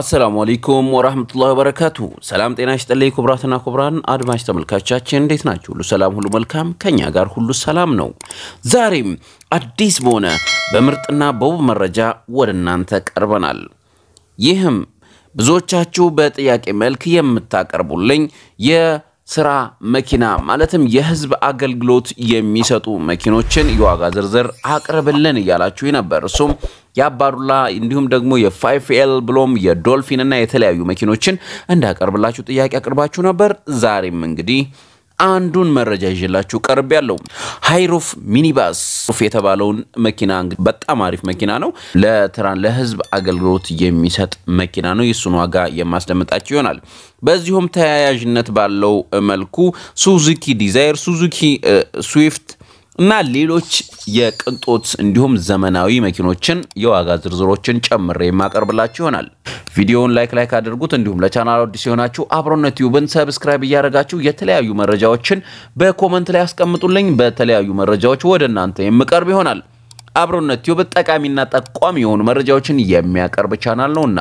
አሰላሙ አለይኩም ወራህመቱላሂ ወበረካቱ። ሰላም ጤና ይስጥልኝ ክቡራትና ክቡራን አድማጭ ተመልካቻችን እንዴት ናችሁ? ሁሉ ሰላም፣ ሁሉ መልካም፣ ከኛ ጋር ሁሉ ሰላም ነው። ዛሬም አዲስ በሆነ በምርጥና በውብ መረጃ ወደ እናንተ ቀርበናል። ይህም ብዙዎቻችሁ በጥያቄ መልክ የምታቀርቡልኝ የስራ መኪና ማለትም የህዝብ አገልግሎት የሚሰጡ መኪኖችን የዋጋ ዝርዝር አቅርብልን እያላችሁ ነበር። እሱም የአባዱላ እንዲሁም ደግሞ የፋይፍኤል ብሎም የዶልፊን ና የተለያዩ መኪኖችን እንዳቀርብላችሁ ጥያቄ አቅርባችሁ ነበር። ዛሬም እንግዲህ አንዱን መረጃ ይዤላችሁ ቀርብ ያለው ሃይሩፍ ሚኒባስ የተባለውን መኪና በጣም አሪፍ መኪና ነው። ለትራን ለህዝብ አገልግሎት የሚሰጥ መኪና ነው። የሱን ዋጋ የማስደምጣችሁ ይሆናል። በዚሁም ተያያዥነት ባለው መልኩ ሱዙኪ ዲዛይር፣ ሱዙኪ ስዊፍት እና ሌሎች የቅንጦት እንዲሁም ዘመናዊ መኪኖችን የዋጋ ዝርዝሮችን ጨምሬ የማቀርብላችሁ ይሆናል። ቪዲዮውን ላይክ ላይክ አድርጉት። እንዲሁም ለቻናል አዲስ የሆናችሁ አብሮነት ዩብን ሰብስክራይብ እያደረጋችሁ የተለያዩ መረጃዎችን በኮመንት ላይ አስቀምጡልኝ። በተለያዩ መረጃዎች ወደ እናንተ የምቀርብ ይሆናል። አብሮነት ዩብ ጠቃሚና ጠቋሚ የሆኑ መረጃዎችን የሚያቀርብ ቻናል ነውና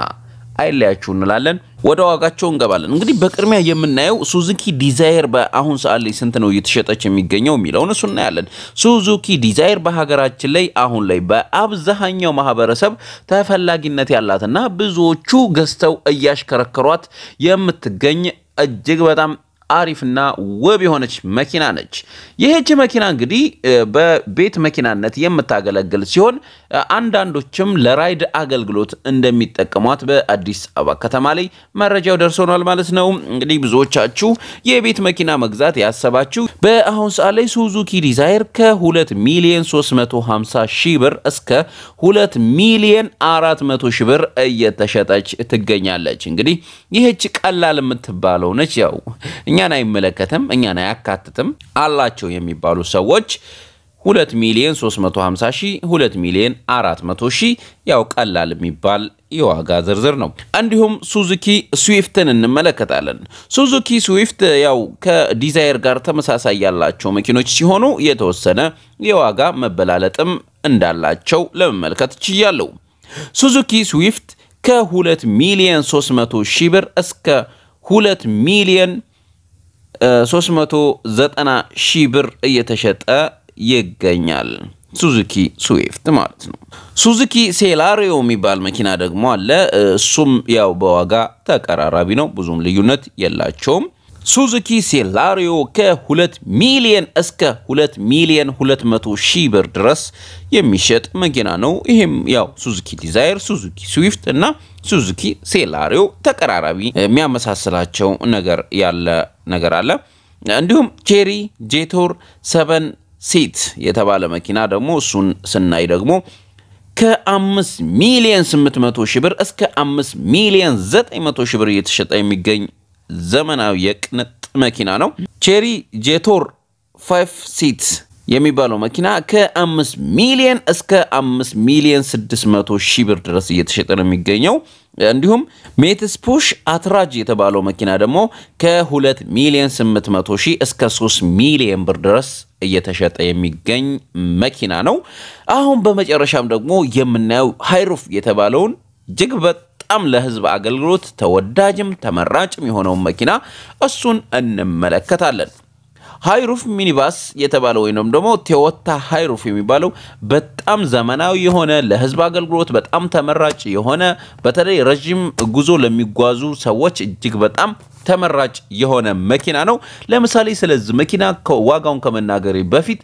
አይለያችሁ እንላለን። ወደ ዋጋቸው እንገባለን። እንግዲህ በቅድሚያ የምናየው ሱዙኪ ዲዛይር በአሁን ሰዓት ላይ ስንት ነው እየተሸጠች የሚገኘው የሚለውን እሱ እናያለን። ሱዙኪ ዲዛይር በሀገራችን ላይ አሁን ላይ በአብዛኛው ማህበረሰብ ተፈላጊነት ያላትና ብዙዎቹ ገዝተው እያሽከረከሯት የምትገኝ እጅግ በጣም አሪፍና ውብ የሆነች መኪና ነች። ይህች መኪና እንግዲህ በቤት መኪናነት የምታገለግል ሲሆን አንዳንዶችም ለራይድ አገልግሎት እንደሚጠቀሟት በአዲስ አበባ ከተማ ላይ መረጃው ደርሶናል ማለት ነው። እንግዲህ ብዙዎቻችሁ የቤት መኪና መግዛት ያሰባችሁ በአሁን ሰዓት ላይ ሱዙኪ ዲዛይር ከ2 ሚሊዮን 350 ሺህ ብር እስከ 2 ሚሊዮን 400 ብር እየተሸጠች ትገኛለች። እንግዲህ ይህች ቀላል የምትባለው ነች ያው እኛን አይመለከትም፣ እኛን አያካትትም አላቸው የሚባሉ ሰዎች 2 ሚሊዮን 350 ሺ 2 ሚሊዮን 400 ሺህ ያው ቀላል የሚባል የዋጋ ዝርዝር ነው። እንዲሁም ሱዙኪ ስዊፍትን እንመለከታለን። ሱዙኪ ስዊፍት ያው ከዲዛይር ጋር ተመሳሳይ ያላቸው መኪኖች ሲሆኑ የተወሰነ የዋጋ መበላለጥም እንዳላቸው ለመመልከት ችያለሁ። ሱዙኪ ስዊፍት ከ2 ሚሊዮን 300 ሺህ ብር እስከ 2 ሚሊዮን 390 ሺህ ብር እየተሸጠ ይገኛል። ሱዙኪ ስዊፍት ማለት ነው። ሱዙኪ ሴላሪዮ የሚባል መኪና ደግሞ አለ። እሱም ያው በዋጋ ተቀራራቢ ነው፣ ብዙም ልዩነት የላቸውም። ሱዙኪ ሴላሪዮ ከ2 ሚሊየን እስከ 2 ሚሊየን 200 ሺህ ብር ድረስ የሚሸጥ መኪና ነው። ይህም ያው ሱዙኪ ዲዛይር፣ ሱዙኪ ስዊፍት እና ሱዙኪ ሴላሪዮ ተቀራራቢ የሚያመሳስላቸው ነገር ያለ ነገር አለ። እንዲሁም ቼሪ ጄቶር ሰበን ሲት የተባለ መኪና ደግሞ እሱን ስናይ ደግሞ ከ5 ሚሊየን 800 ሺህ ብር እስከ 5 ሚሊየን 900 ሺህ ብር እየተሸጠ የሚገኝ ዘመናዊ የቅንጥ መኪና ነው። ቼሪ ጄቶር ፋይቭ ሲት የሚባለው መኪና ከ5 ሚሊየን እስከ 5 ሚሊየን 600 ሺ ብር ድረስ እየተሸጠ ነው የሚገኘው። እንዲሁም ሜትስ ፑሽ አትራጅ የተባለው መኪና ደግሞ ከ2 ሚሊየን 800 ሺ እስከ 3 ሚሊዮን ብር ድረስ እየተሸጠ የሚገኝ መኪና ነው። አሁን በመጨረሻም ደግሞ የምናየው ሃይሩፍ የተባለውን እጅግ በጣም በጣም ለህዝብ አገልግሎት ተወዳጅም ተመራጭም የሆነውን መኪና እሱን እንመለከታለን። ሃይሩፍ ሚኒባስ የተባለው ወይም ደግሞ ቴዎታ ሃይሩፍ የሚባለው በጣም ዘመናዊ የሆነ ለህዝብ አገልግሎት በጣም ተመራጭ የሆነ በተለይ ረዥም ጉዞ ለሚጓዙ ሰዎች እጅግ በጣም ተመራጭ የሆነ መኪና ነው። ለምሳሌ ስለዚህ መኪና ዋጋውን ከመናገሬ በፊት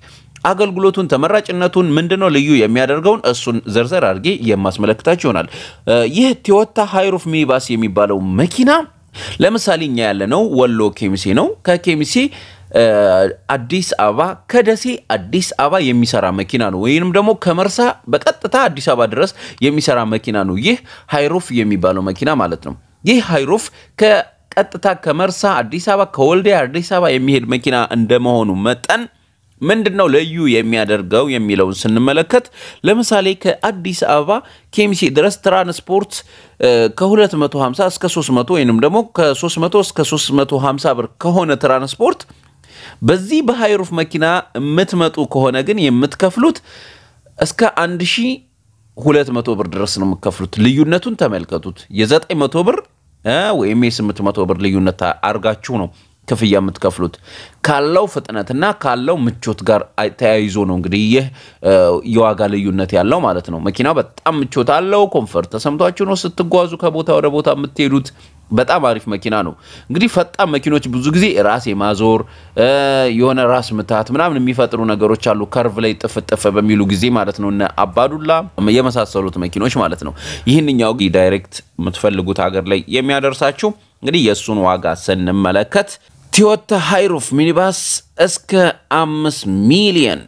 አገልግሎቱን ተመራጭነቱን ምንድነው ልዩ የሚያደርገውን እሱን ዘርዘር አድርጌ የማስመለክታችሁ ይሆናል። ይህ ቶዮታ ሃይሩፍ ሚኒባስ የሚባለው መኪና ለምሳሌ እኛ ያለነው ወሎ ኬሚሴ ነው። ከኬሚሴ አዲስ አበባ ከደሴ አዲስ አበባ የሚሰራ መኪና ነው። ወይንም ደግሞ ከመርሳ በቀጥታ አዲስ አበባ ድረስ የሚሰራ መኪና ነው። ይህ ሃይሩፍ የሚባለው መኪና ማለት ነው። ይህ ሃይሩፍ ቀጥታ ከመርሳ አዲስ አበባ ከወልዲያ አዲስ አበባ የሚሄድ መኪና እንደመሆኑ መጠን ምንድን ነው ልዩ የሚያደርገው የሚለውን ስንመለከት ለምሳሌ ከአዲስ አበባ ኬሚሴ ድረስ ትራንስፖርት ከ250 እስከ 300 ወይንም ደግሞ ከ300 እስከ 350 ብር ከሆነ ትራንስፖርት በዚህ በሃይሩፍ መኪና የምትመጡ ከሆነ ግን የምትከፍሉት እስከ 1200 ብር ድረስ ነው የምትከፍሉት። ልዩነቱን ተመልከቱት። የ900 ብር ወይም የ800 ብር ልዩነት አድርጋችሁ ነው ክፍያ የምትከፍሉት ካለው ፍጥነትና ካለው ምቾት ጋር ተያይዞ ነው። እንግዲህ ይህ የዋጋ ልዩነት ያለው ማለት ነው። መኪና በጣም ምቾት አለው። ኮንፈርት ተሰምቷችሁ ነው ስትጓዙ ከቦታ ወደ ቦታ የምትሄዱት። በጣም አሪፍ መኪና ነው። እንግዲህ ፈጣን መኪኖች ብዙ ጊዜ ራስ የማዞር የሆነ ራስ ምታት ምናምን የሚፈጥሩ ነገሮች አሉ። ከርቭ ላይ ጥፍጥፍ በሚሉ ጊዜ ማለት ነው። እነ አባዱላ የመሳሰሉት መኪኖች ማለት ነው። ይህንኛው ዳይሬክት የምትፈልጉት ሀገር ላይ የሚያደርሳችሁ እንግዲህ የእሱን ዋጋ ስንመለከት ቲዮታ ሃይሩፍ ሚኒባስ እስከ አምስት ሚሊየን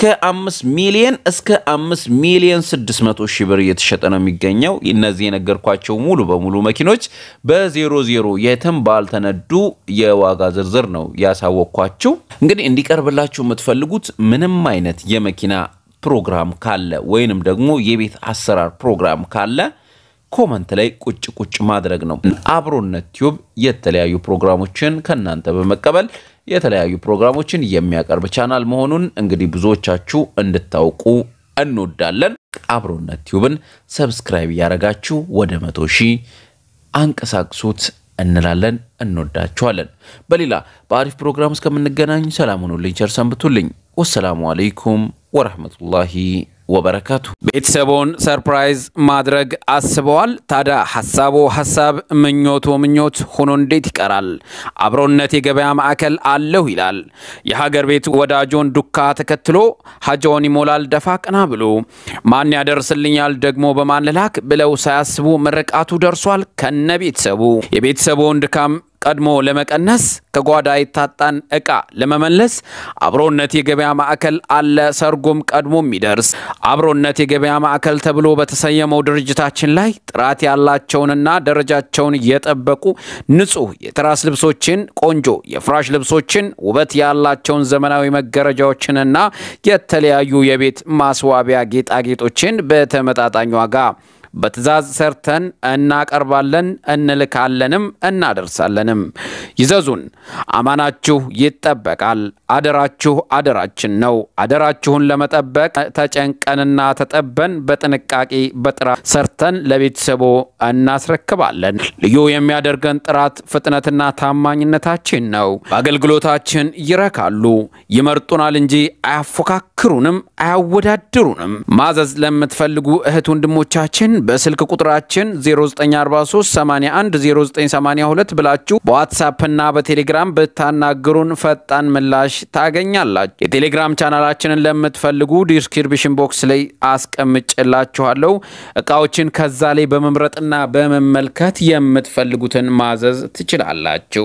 ከአምስት ሚሊየን እስከ አምስት ሚሊየን ስድስት መቶ ሺህ ብር እየተሸጠ ነው የሚገኘው። እነዚህ የነገርኳቸው ሙሉ በሙሉ መኪኖች በዜሮ ዜሮ የትም ባልተነዱ የዋጋ ዝርዝር ነው ያሳወቅኳችሁ። እንግዲህ እንዲቀርብላችሁ የምትፈልጉት ምንም አይነት የመኪና ፕሮግራም ካለ ወይንም ደግሞ የቤት አሰራር ፕሮግራም ካለ ኮመንት ላይ ቁጭ ቁጭ ማድረግ ነው። አብሮነት ቲዩብ የተለያዩ ፕሮግራሞችን ከእናንተ በመቀበል የተለያዩ ፕሮግራሞችን የሚያቀርብ ቻናል መሆኑን እንግዲህ ብዙዎቻችሁ እንድታውቁ እንወዳለን። አብሮነት ቲዩብን ሰብስክራይብ እያደረጋችሁ ወደ መቶ ሺህ አንቀሳቅሱት እንላለን። እንወዳችኋለን። በሌላ በአሪፍ ፕሮግራም እስከምንገናኝ ሰላም ሁኑልኝ፣ ቸር ሰንብቱልኝ። ወሰላሙ አለይኩም ወረህመቱላሂ ወበረከቱ ቤተሰቦን ሰርፕራይዝ ማድረግ አስበዋል? ታዲያ ሀሳቦ ሀሳብ ምኞቶ ምኞት ሆኖ እንዴት ይቀራል? አብሮነት የገበያ ማዕከል አለሁ ይላል። የሀገር ቤት ወዳጆን ዱካ ተከትሎ ሀጃውን ይሞላል ደፋ ቀና ብሎ ማን ያደርስልኛል ደግሞ በማን ልላክ ብለው ሳያስቡ ምርቃቱ ደርሷል ከነ ቤተሰቡ የቤተሰቦን ድካም ቀድሞ ለመቀነስ ከጓዳ የታጣን እቃ ለመመለስ አብሮነት የገበያ ማዕከል አለ። ሰርጉም ቀድሞ የሚደርስ አብሮነት የገበያ ማዕከል ተብሎ በተሰየመው ድርጅታችን ላይ ጥራት ያላቸውንና ደረጃቸውን የጠበቁ ንጹህ የትራስ ልብሶችን፣ ቆንጆ የፍራሽ ልብሶችን፣ ውበት ያላቸውን ዘመናዊ መጋረጃዎችንና የተለያዩ የቤት ማስዋቢያ ጌጣጌጦችን በተመጣጣኝ ዋጋ በትእዛዝ ሰርተን እናቀርባለን፣ እንልካለንም እናደርሳለንም። ይዘዙን፣ አማናችሁ ይጠበቃል። አደራችሁ አደራችን ነው። አደራችሁን ለመጠበቅ ተጨንቀንና ተጠበን በጥንቃቄ በጥራት ሰርተን ለቤተሰቦ እናስረክባለን። ልዩ የሚያደርገን ጥራት ፍጥነትና ታማኝነታችን ነው። በአገልግሎታችን ይረካሉ፣ ይመርጡናል እንጂ አያፎካክሩንም፣ አያወዳድሩንም። ማዘዝ ለምትፈልጉ እህት ወንድሞቻችን በስልክ ቁጥራችን 0943810982 ብላችሁ በዋትሳፕና በቴሌግራም ብታናግሩን ፈጣን ምላሽ ታገኛላችሁ። የቴሌግራም ቻናላችንን ለምትፈልጉ ዲስክሪፕሽን ቦክስ ላይ አስቀምጭላችኋለሁ። እቃዎችን ከዛ ላይ በመምረጥና በመመልከት የምትፈልጉትን ማዘዝ ትችላላችሁ።